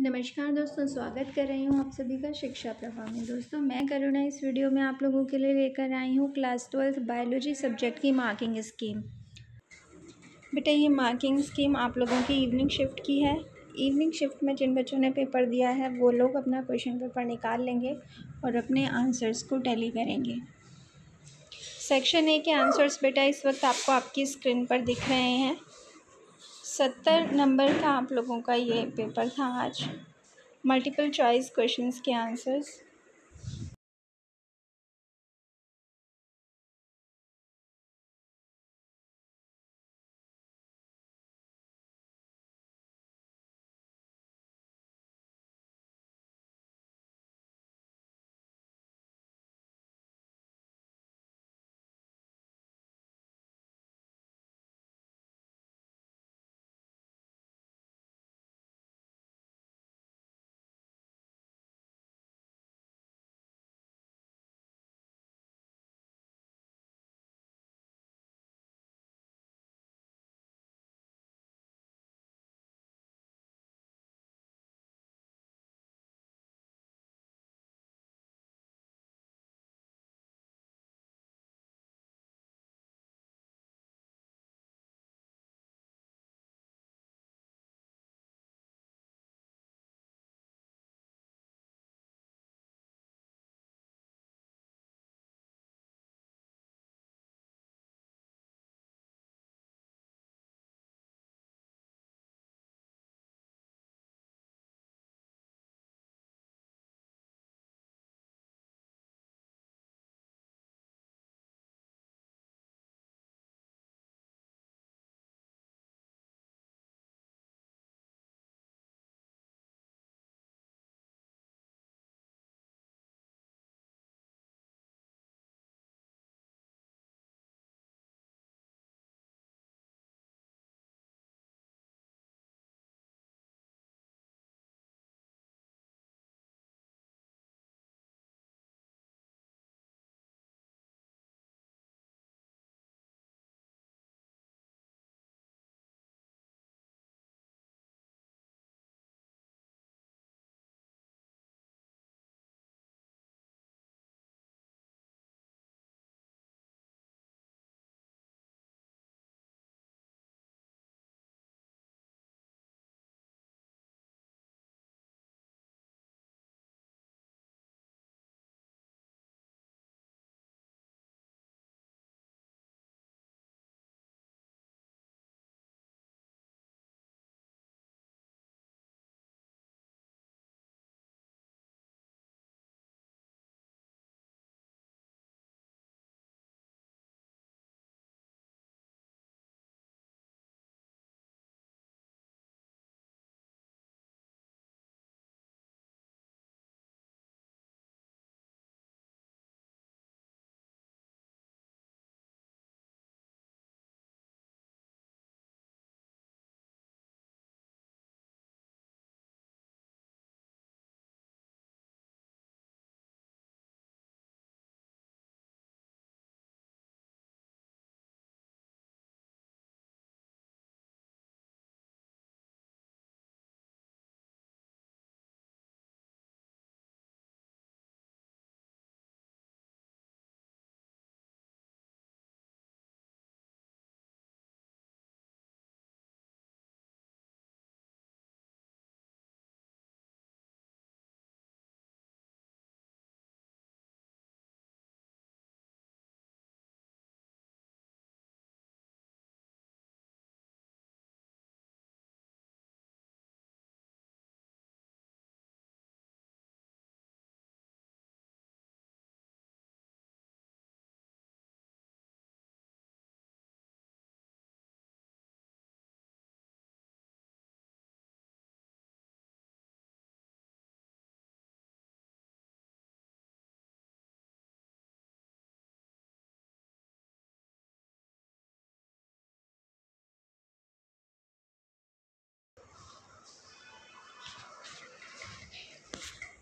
नमस्कार दोस्तों स्वागत कर रही हूँ आप सभी का शिक्षा प्रभाव में दोस्तों मैं करुणा इस वीडियो में आप लोगों के लिए लेकर आई हूँ क्लास ट्वेल्थ बायोलॉजी सब्जेक्ट की मार्किंग स्कीम बेटा ये मार्किंग स्कीम आप लोगों की इवनिंग शिफ्ट की है इवनिंग शिफ्ट में जिन बच्चों ने पेपर दिया है वो लोग अपना क्वेश्चन पेपर निकाल लेंगे और अपने आंसर्स को टैली करेंगे सेक्शन ए के आंसर्स बेटा इस वक्त आपको आपकी स्क्रीन पर दिख रहे हैं सत्तर नंबर था आप लोगों का ये पेपर था आज मल्टीपल चॉइस क्वेश्चंस के आंसर्स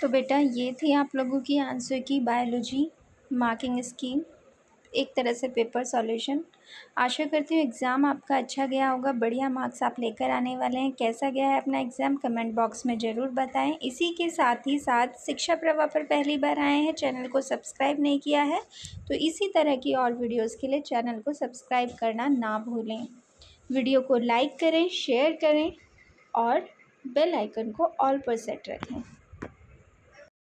तो बेटा ये थी आप लोगों की आंसर की बायोलॉजी मार्किंग स्कीम एक तरह से पेपर सॉल्यूशन आशा करती हूँ एग्ज़ाम आपका अच्छा गया होगा बढ़िया मार्क्स आप लेकर आने वाले हैं कैसा गया है अपना एग्ज़ाम कमेंट बॉक्स में ज़रूर बताएं इसी के साथ ही साथ शिक्षा प्रवाह पर पहली बार आए हैं चैनल को सब्सक्राइब नहीं किया है तो इसी तरह की और वीडियोज़ के लिए चैनल को सब्सक्राइब करना ना भूलें वीडियो को लाइक करें शेयर करें और बेल आइकन को ऑल पर सेट रखें